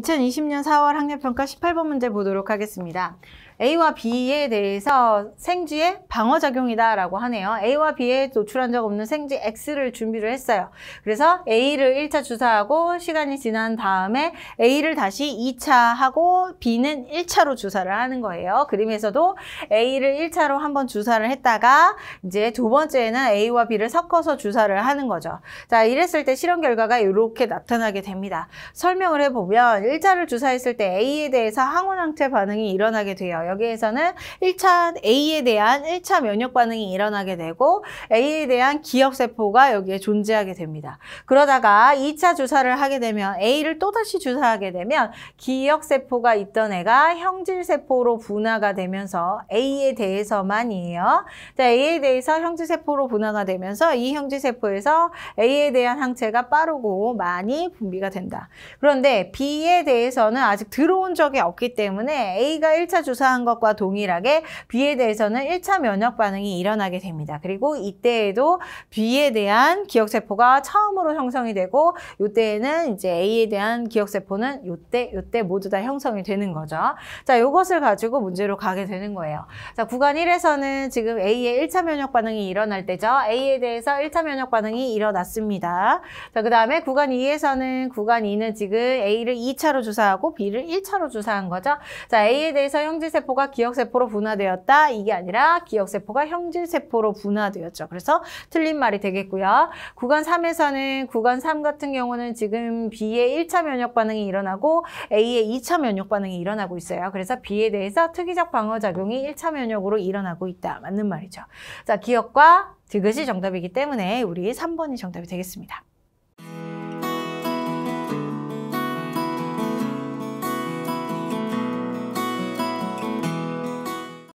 2020년 4월 학력평가 18번 문제 보도록 하겠습니다. A와 B에 대해서 생쥐의 방어작용이다 라고 하네요. A와 B에 노출한 적 없는 생쥐 X를 준비를 했어요. 그래서 A를 1차 주사하고 시간이 지난 다음에 A를 다시 2차 하고 B는 1차로 주사를 하는 거예요. 그림에서도 A를 1차로 한번 주사를 했다가 이제 두 번째에는 A와 B를 섞어서 주사를 하는 거죠. 자 이랬을 때 실험 결과가 이렇게 나타나게 됩니다. 설명을 해보면 1차를 주사했을 때 A에 대해서 항원항체 반응이 일어나게 돼요. 여기에서는 1차 A에 대한 1차 면역 반응이 일어나게 되고 A에 대한 기억세포가 여기에 존재하게 됩니다. 그러다가 2차 주사를 하게 되면 A를 또다시 주사하게 되면 기억세포가 있던 애가 형질세포로 분화가 되면서 A에 대해서만이에요. 자, A에 대해서 형질세포로 분화가 되면서 이 형질세포에서 A에 대한 항체가 빠르고 많이 분비가 된다. 그런데 B에 B에 대해서는 아직 들어온 적이 없기 때문에 A가 1차 조사한 것과 동일하게 B에 대해서는 1차 면역 반응이 일어나게 됩니다. 그리고 이때에도 B에 대한 기억세포가 처음으로 형성이 되고 이때에는 이제 A에 대한 기억세포는 이때 이때 모두 다 형성이 되는 거죠. 자, 이것을 가지고 문제로 가게 되는 거예요. 자, 구간 1에서는 지금 A의 1차 면역 반응이 일어날 때죠. A에 대해서 1차 면역 반응이 일어났습니다. 자, 그 다음에 구간 2에서는 구간 2는 지금 A를 2 2차로 주사하고 B를 1차로 주사한 거죠. 자, A에 대해서 형질세포가 기억세포로 분화되었다. 이게 아니라 기억세포가 형질세포로 분화되었죠. 그래서 틀린 말이 되겠고요. 구간 3에서는 구간 3 같은 경우는 지금 B의 1차 면역 반응이 일어나고 A의 2차 면역 반응이 일어나고 있어요. 그래서 B에 대해서 특이적 방어작용이 1차 면역으로 일어나고 있다. 맞는 말이죠. 자, 기억과 디귿이 정답이기 때문에 우리 3번이 정답이 되겠습니다.